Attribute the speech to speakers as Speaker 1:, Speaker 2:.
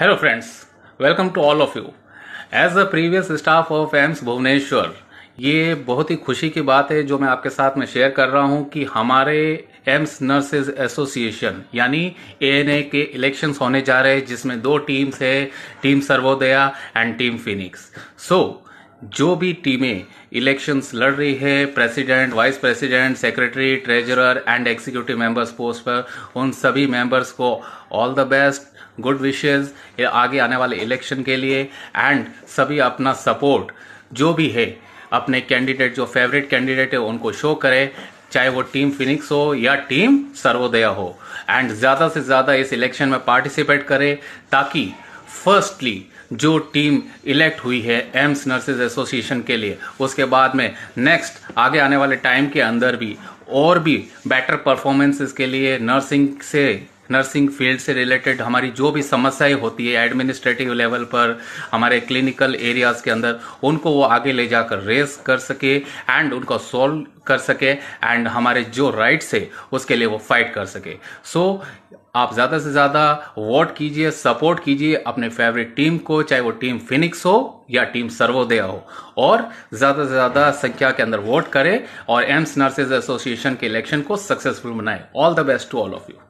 Speaker 1: hello friends welcome to all of you as a previous staff of AIIMS Bhubaneswar ये बहुत ही खुशी की बात है जो मैं आपके साथ में शेयर कर रहा हूँ कि हमारे एम्स नर्सेज एसोसिएशन यानी ए के इलेक्शन होने जा रहे हैं जिसमें दो टीम्स है team Sarvodaya and team phoenix so so, जो भी टीमें इलेक्शंस लड़ रही है president vice president secretary treasurer and executive members post पर उन सभी मेंबर्स को all the best good wishes आगे आने वाले इलेक्शन के लिए एंड सभी अपना सपोर्ट जो भी है अपने कैंडिडेट जो फेवरेट कैंडिडेट है उनको शो करें चाहे वो टीम फिनिक्स हो या टीम सर्वोदया हो एंड ज़्यादा से ज़्यादा इस इलेक्शन में पार्टिसिपेट करें ताकि फर्स्टली जो टीम इलेक्ट हुई है एम्स नर्सेज एसोसिएशन के लिए उसके बाद में नेक्स्ट आगे आने वाले टाइम के अंदर भी और भी बेटर परफॉर्मेंसेस के लिए नर्सिंग से नर्सिंग फील्ड से रिलेटेड हमारी जो भी समस्याएं होती है एडमिनिस्ट्रेटिव लेवल पर हमारे क्लिनिकल एरियाज के अंदर उनको वो आगे ले जाकर रेस कर सके एंड उनको सॉल्व कर सके एंड हमारे जो राइट्स है उसके लिए वो फाइट कर सके सो so, आप ज़्यादा से ज़्यादा वोट कीजिए सपोर्ट कीजिए अपने फेवरेट टीम को चाहे वो टीम फिनिक्स हो या टीम सर्वोदया हो और ज़्यादा से ज़्यादा संख्या के अंदर वोट करें और एम्स नर्सेज एसोसिएशन के इलेक्शन को सक्सेसफुल बनाए all the best to all of you